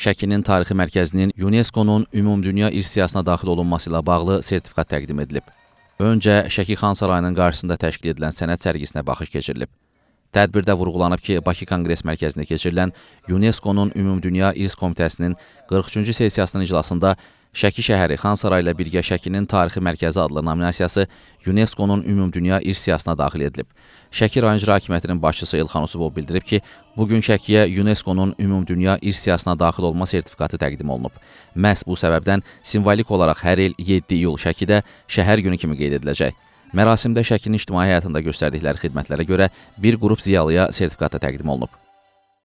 Şəkinin tarixi mərkəzinin UNESCO-nun Ümumdünya İrsiyasına daxil olunması ilə bağlı sertifikat təqdim edilib. Öncə Şəki Xan Sarayının qarşısında təşkil edilən sənət sərgisinə baxış keçirilib. Tədbirdə vurğulanıb ki, Bakı Konqres Mərkəzində keçirilən UNESCO-nun Ümumdünya İrs Komitəsinin 43-cü sessiyasının iclasında Şəki şəhəri Xansaray ilə birgə Şəkinin tarixi mərkəzi adlı nominasiyası UNESCO-nun Ümumdünya İrs siyasına daxil edilib. Şəki rayon icra hakimiyyətinin başçısı İlxan Usubov bildirib ki, bu gün Şəkiyə UNESCO-nun Ümumdünya İrs siyasına daxil olma sertifikatı təqdim olunub. Məhz bu səbəbdən simvolik olaraq hər il 7 iyul Şəkidə şəhər günü kimi qeyd ediləcək. Mərasimdə Şəkinin ictimai həyatında göstərdikləri xidmətlərə görə bir qrup ziyalıya sertifikat da təqdim olunub.